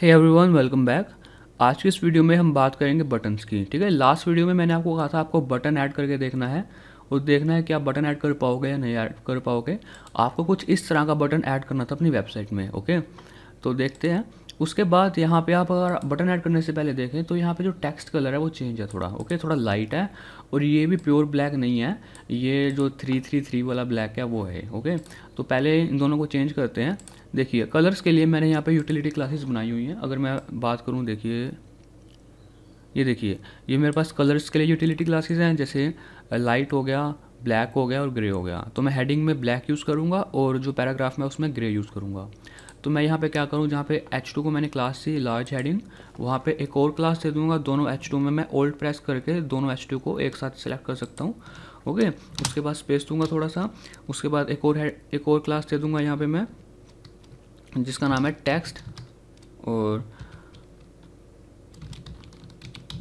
है everyone welcome back आज की इस वीडियो में हम बात करेंगे बटन्स की ठीक है लास्ट वीडियो में मैंने आपको कहा था आपको बटन ऐड करके देखना है और देखना है कि आप बटन ऐड कर पाओगे या नहीं ऐड कर पाओगे आपको कुछ इस तरह का बटन ऐड करना था अपनी वेबसाइट में ओके तो देखते हैं उसके बाद यहाँ पे आप अगर बटन ऐड करने से पहले देखें तो यहाँ पे जो टेक्स्ट कलर है वो चेंज है थोड़ा ओके थोड़ा लाइट है और ये भी प्योर ब्लैक नहीं है ये जो थ्री थ्री थ्री वाला ब्लैक है वो है ओके तो पहले इन दोनों को चेंज करते हैं देखिए कलर्स के लिए मैंने यहाँ पे यूटिलिटी क्लासेस बनाई हुई हैं अगर मैं बात करूँ देखिए ये देखिए ये मेरे पास कलर्स के लिए यूटिलिटी क्लासेज हैं जैसे लाइट हो गया ब्लैक हो गया और ग्रे हो गया तो मैं हेडिंग में ब्लैक यूज़ करूँगा और जो पैराग्राफ में उसमें ग्रे यूज़ करूँगा तो मैं यहाँ पे क्या करूँ जहाँ पे H2 को मैंने क्लास दी लार्ज हेडिंग वहाँ पे एक और क्लास दे दूँगा दोनों H2 में मैं ओल्ड प्रेस करके दोनों H2 को एक साथ सेलेक्ट कर सकता हूँ ओके उसके बाद स्पेस दूंगा थोड़ा सा उसके बाद एक और एक और क्लास दे दूँगा यहाँ पर मैं जिसका नाम है टेक्स्ट और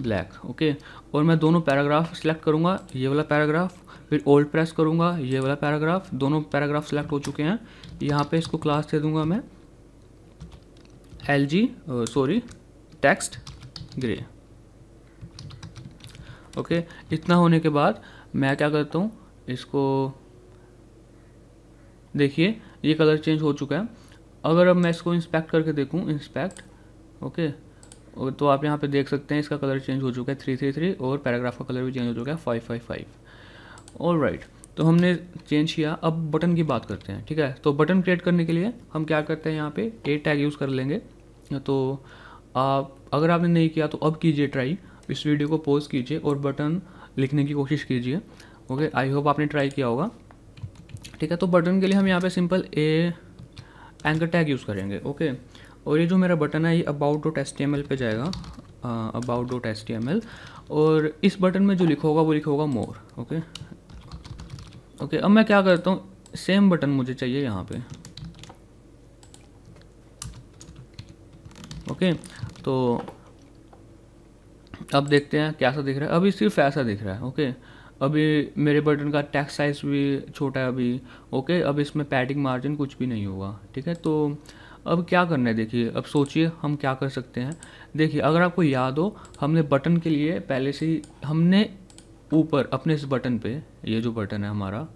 ब्लैक ओके और मैं दोनों पैराग्राफ सेलेक्ट करूँगा ये वाला पैराग्राफ फिर ओल्ड प्रेस करूँगा ये वाला पैराग्राफ दोनों पैराग्राफ सेलेक्ट हो चुके हैं यहाँ पे इसको क्लास दे दूँगा मैं L G sorry text grey okay इतना होने के बाद मैं क्या करता हूँ इसको देखिए ये कलर चेंज हो चुका है अगर अब मैं इसको इंस्पेक्ट करके देखूँ इंस्पेक्ट ओके तो आप यहाँ पे देख सकते हैं इसका कलर चेंज हो चुका है थ्री थ्री थ्री और पैराग्राफ का कलर भी चेंज हो चुका है फाइव फाइव फाइव और राइट तो हमने चेंज किया अब बटन की बात करते हैं ठीक है तो बटन क्रिएट करने के लिए हम क्या करते हैं यहाँ पे ए टैग यूज़ कर लेंगे तो आप अगर आपने नहीं किया तो अब कीजिए ट्राई इस वीडियो को पॉज कीजिए और बटन लिखने की कोशिश कीजिए ओके आई होप आपने ट्राई किया होगा ठीक है तो बटन के लिए हम यहाँ पे simple a anchor tag use करेंगे ओके और ये जो मेरा बटन है ये about dot S T M L पर जाएगा about dot S T M L और इस बटन में जो लिखा होगा वो लिखा होगा मोर ओके ओके अब मैं क्या करता हूँ सेम बटन मुझे चाहिए यहाँ पे ओके तो अब देखते हैं कैसा दिख रहा है अभी सिर्फ ऐसा दिख रहा है ओके अभी मेरे बटन का टैक्स साइज भी छोटा है अभी ओके अब इसमें पैडिंग मार्जिन कुछ भी नहीं हुआ ठीक है तो अब क्या करना है देखिए अब सोचिए हम क्या कर सकते हैं देखिए अगर आपको याद हो हमने बटन के लिए पहले से ही हमने ऊपर अपने इस बटन पे ये जो बटन है हमारा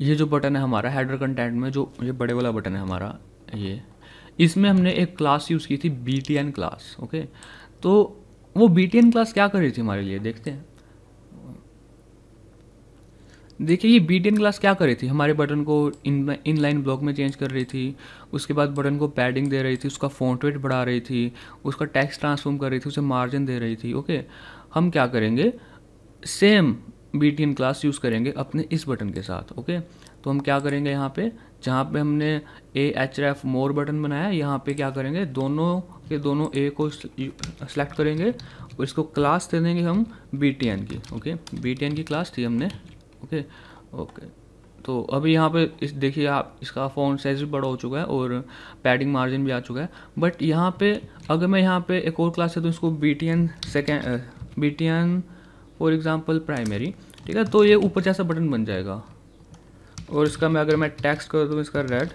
ये जो बटन है हमारा हेडर कंटेंट में जो ये बड़े वाला बटन है हमारा ये इसमें हमने एक क्लास यूज़ की थी B T N class okay तो वो बी क्लास क्या कर रही थी हमारे लिए देखते हैं देखिए ये बी क्लास क्या कर रही थी हमारे बटन को इन इन लाइन ब्लॉक में चेंज कर रही थी उसके बाद बटन को पैडिंग दे रही थी उसका फॉन्ट वेट बढ़ा रही थी उसका टैक्स ट्रांसफॉर्म कर रही थी उसे मार्जिन दे रही थी ओके हम क्या करेंगे same B T N class use करेंगे अपने इस बटन के साथ ओके तो हम क्या करेंगे यहाँ पे जहाँ पे हमने A H F more button बनाया यहाँ पे क्या करेंगे दोनों के दोनों ए को सेलेक्ट करेंगे और इसको क्लास दे देंगे हम बी टी एन की ओके बी टी एन की क्लास थी हमने ओके ओके तो अभी यहाँ पे इस देखिए आप इसका फोन साइज भी बड़ा हो चुका है और पैडिंग मार्जिन भी आ चुका है बट यहाँ पे अगर मैं यहाँ पे एक और क्लास है तो इसको B T N second B T N for example primary ठीक है तो ये ऊपर जैसा बटन बन जाएगा और इसका मैं अगर मैं टेक्स्ट कर दूँ इसका रेड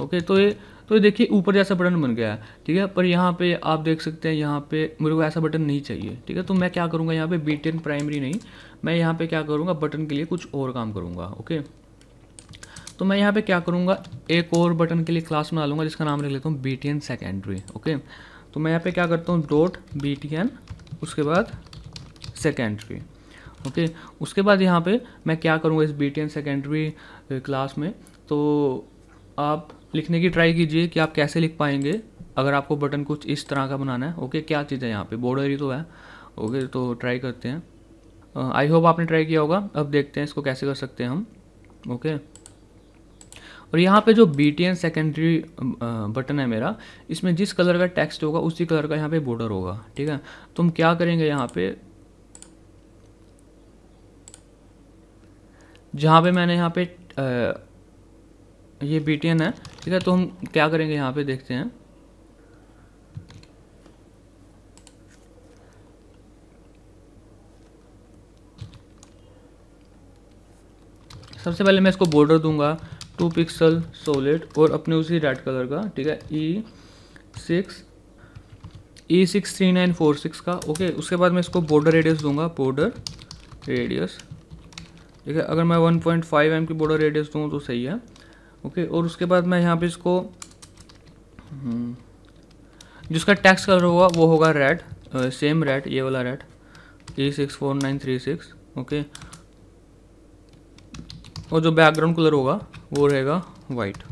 ओके तो ये तो ये देखिए ऊपर जैसा बटन बन गया है ठीक है पर यहाँ पे आप देख सकते हैं यहाँ पे मेरे को ऐसा बटन नहीं चाहिए ठीक है तो मैं क्या करूँगा यहाँ पे बी टेन प्राइमरी नहीं मैं यहाँ पे क्या करूँगा बटन के लिए कुछ और काम करूँगा ओके तो मैं यहाँ पे क्या करूँगा एक और बटन के लिए क्लास बना लूँगा जिसका नाम लिख लेता हूँ B T N secondary okay तो मैं यहाँ पर क्या करता हूँ डोट बी टी एन उसके बाद सेकेंडरी ओके उसके बाद यहाँ पे मैं क्या करूँगा इस बी टी सेकेंडरी क्लास में तो आप लिखने की ट्राई कीजिए कि आप कैसे लिख पाएंगे अगर आपको बटन कुछ इस तरह का बनाना है ओके क्या चीज़ है यहाँ पे बॉर्डर ही तो है ओके तो ट्राई करते हैं आई होप आपने ट्राई किया होगा अब देखते हैं इसको कैसे कर सकते हैं हम ओके और यहाँ पे जो B T N secondary button है मेरा इसमें जिस कलर का टेक्स्ट होगा उसी कलर का यहाँ पे बॉर्डर होगा ठीक है तो हम क्या करेंगे यहाँ पे जहाँ पे मैंने यहाँ पे आ, ये बी है ठीक है तो हम क्या करेंगे यहाँ पे देखते हैं सबसे पहले मैं इसको बॉर्डर दूंगा टू पिक्सल सोलिड और अपने उसी रेड कलर का ठीक है E six E six three nine four six का ओके उसके बाद मैं इसको बॉर्डर रेडियस दूंगा बॉर्डर रेडियस देखिए अगर मैं वन पॉइंट फाइव एम की बॉर्डर रेडियस दूँ तो सही है ओके और उसके बाद मैं यहाँ पे इसको हम्म, जिसका टैक्स कलर होगा वो होगा रेड सेम रेड ये वाला red three six four nine three six okay और जो बैकग्राउंड कलर होगा वो रहेगा वाइट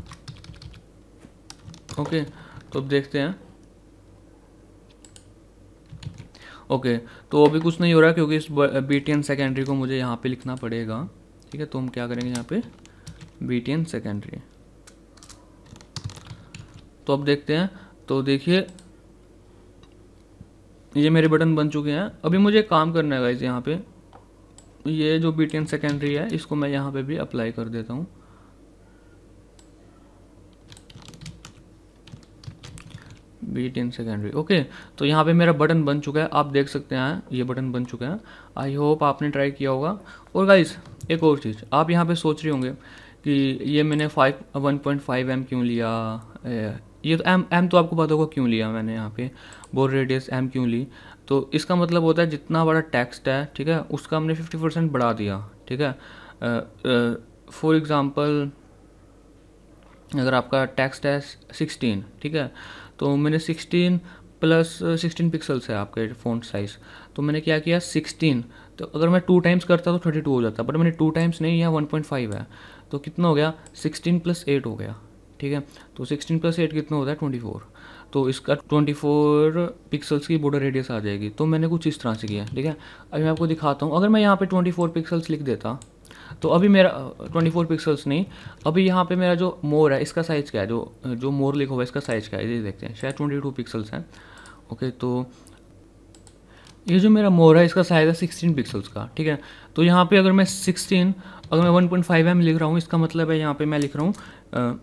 ओके तो अब देखते हैं ओके तो अभी कुछ नहीं हो रहा क्योंकि इस बी टी एन सेकेंडरी को मुझे यहाँ पे लिखना पड़ेगा ठीक है तो हम क्या करेंगे यहाँ पे बी टी एन सेकेंडरी तो अब देखते हैं तो देखिए ये मेरे बटन बन चुके हैं अभी मुझे काम करना है इस यहाँ पे ये जो बी टी एन सेकेंडरी है इसको मैं यहाँ पे भी अप्लाई कर देता हूँ बीट इन सेकेंडरी ओके तो यहाँ पे मेरा बटन बन चुका है आप देख सकते हैं ये बटन बन चुका है आई होप आपने ट्राई किया होगा और गाइस एक और चीज़ आप यहाँ पे सोच रहे होंगे कि ये मैंने five one point five em क्यों लिया ये तो एम एम तो आपको पता होगा क्यों लिया मैंने यहाँ पे बोर रेडियस एम क्यों ली तो इसका मतलब होता है जितना बड़ा टेक्स्ट है ठीक है उसका हमने फिफ्टी परसेंट बढ़ा दिया ठीक है फॉर एग्ज़ाम्पल अगर आपका टेक्स्ट है सिक्सटीन ठीक है तो मैंने सिक्सटीन प्लस 16 पिक्सल्स है आपके फ़ोन साइज़ तो मैंने क्या किया 16 तो अगर मैं टू टाइम्स करता तो थर्टी टू हो जाता बट मैंने टू टाइम्स नहीं यहाँ वन पॉइंट फाइव है तो कितना हो गया सिक्सटीन प्लस एट हो गया ठीक है तो सिक्सटीन प्लस एट कितना होता है ट्वेंटी फोर तो इसका ट्वेंटी फोर पिक्सल्स की बॉर्डर रेडियस आ जाएगी तो मैंने कुछ इस तरह से किया ठीक है अभी मैं आपको दिखाता हूँ अगर मैं यहाँ पे ट्वेंटी फोर पिक्सल्स लिख देता तो अभी मेरा 24 पिक्सल्स नहीं अभी यहाँ पे मेरा जो मोर है इसका साइज़ क्या है जो जो मोर लिखा हुआ है इसका साइज़ क्या है ये देखते हैं शायद 22 पिक्सल्स हैं ओके तो ये जो मेरा मोर है इसका साइज़ है सिक्सटीन पिक्सल्स का ठीक है तो यहाँ पे अगर मैं सिक्सटीन अगर मैं वन पॉइंट फाइव एम लिख रहा हूँ इसका मतलब है यहाँ पे मैं लिख रहा हूँ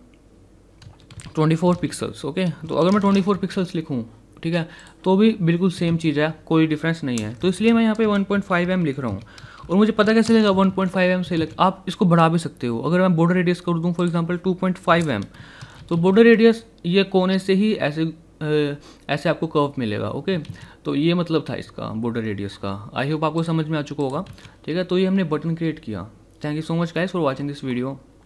ट्वेंटी फोर पिक्सल्स ओके तो अगर मैं ट्वेंटी फोर पिक्सल्स लिखूँ ठीक है तो भी बिल्कुल सेम चीज़ है कोई डिफरेंस नहीं है तो इसलिए मैं यहाँ पे वन पॉइंट फाइव एम लिख रहा हूँ और मुझे पता कैसे लगेगा वन पॉइंट फाइव एम से लग आप इसको बढ़ा भी सकते हो अगर मैं बॉर्डर रेडियस कर दूँ for example two point five em तो बॉर्डर रेडियस ये कोने से ही ऐसे ऐसे आपको कर्व मिलेगा ओके तो ये मतलब था इसका बॉर्डर रेडियस का आई होप आपको समझ में आ चुका होगा ठीक है तो ये हमने बटन क्रिएट किया thank you so much guys for watching this video